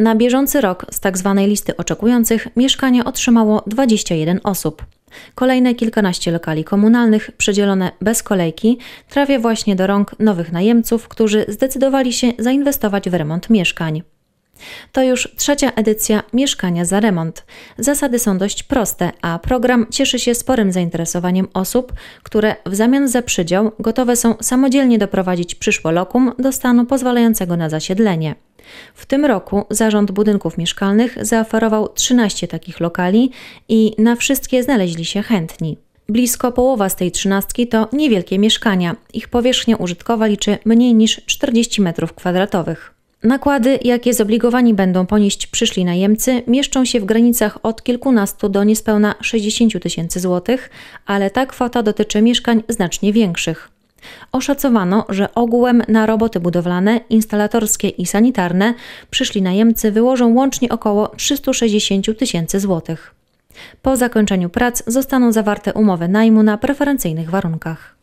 Na bieżący rok z tzw. Tak listy oczekujących mieszkanie otrzymało 21 osób. Kolejne kilkanaście lokali komunalnych, przedzielone bez kolejki, trafia właśnie do rąk nowych najemców, którzy zdecydowali się zainwestować w remont mieszkań. To już trzecia edycja Mieszkania za remont. Zasady są dość proste, a program cieszy się sporym zainteresowaniem osób, które w zamian za przydział gotowe są samodzielnie doprowadzić lokum do stanu pozwalającego na zasiedlenie. W tym roku Zarząd Budynków Mieszkalnych zaoferował 13 takich lokali i na wszystkie znaleźli się chętni. Blisko połowa z tej trzynastki to niewielkie mieszkania. Ich powierzchnia użytkowa liczy mniej niż 40 m2. Nakłady, jakie zobligowani będą ponieść przyszli najemcy, mieszczą się w granicach od kilkunastu do niespełna 60 tysięcy złotych, ale ta kwota dotyczy mieszkań znacznie większych. Oszacowano, że ogółem na roboty budowlane, instalatorskie i sanitarne przyszli najemcy wyłożą łącznie około 360 tysięcy złotych. Po zakończeniu prac zostaną zawarte umowy najmu na preferencyjnych warunkach.